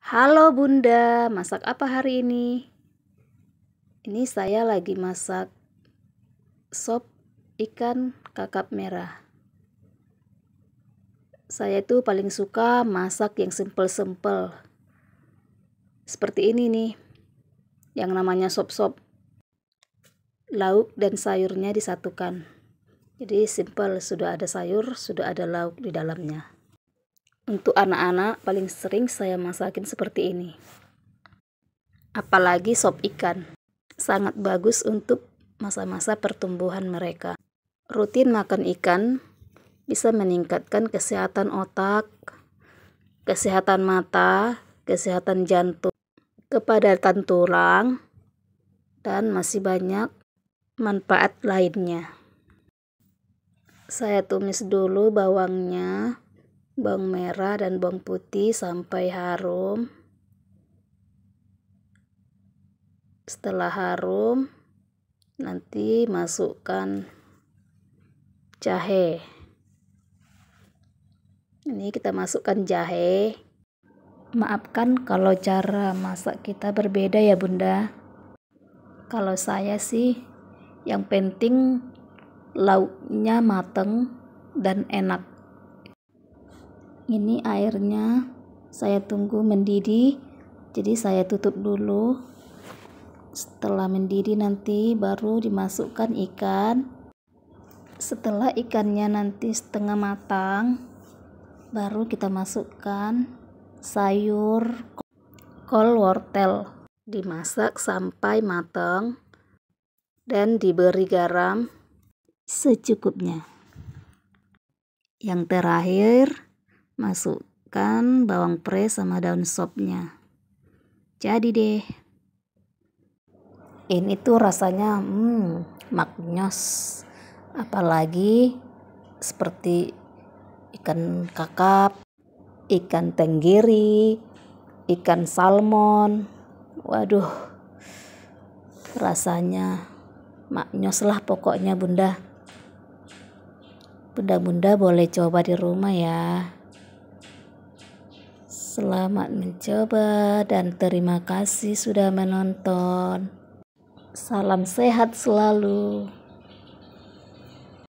Halo Bunda, masak apa hari ini? Ini saya lagi masak sop ikan kakap merah. Saya itu paling suka masak yang sempel-sempel. Seperti ini nih, yang namanya sop-sop. Lauk dan sayurnya disatukan. Jadi simple, sudah ada sayur, sudah ada lauk di dalamnya. Untuk anak-anak paling sering saya masakin seperti ini. Apalagi sop ikan. Sangat bagus untuk masa-masa pertumbuhan mereka. Rutin makan ikan bisa meningkatkan kesehatan otak, kesehatan mata, kesehatan jantung, kepadatan tulang, dan masih banyak manfaat lainnya. Saya tumis dulu bawangnya bawang merah dan bawang putih sampai harum setelah harum nanti masukkan jahe ini kita masukkan jahe maafkan kalau cara masak kita berbeda ya bunda kalau saya sih yang penting lauknya mateng dan enak ini airnya saya tunggu mendidih jadi saya tutup dulu setelah mendidih nanti baru dimasukkan ikan setelah ikannya nanti setengah matang baru kita masukkan sayur kol wortel dimasak sampai matang dan diberi garam secukupnya yang terakhir masukkan bawang pre sama daun sopnya jadi deh ini tuh rasanya hmm maknyos apalagi seperti ikan kakap ikan tenggiri ikan salmon waduh rasanya maknyos lah pokoknya bunda bunda-bunda boleh coba di rumah ya Selamat mencoba dan terima kasih sudah menonton. Salam sehat selalu.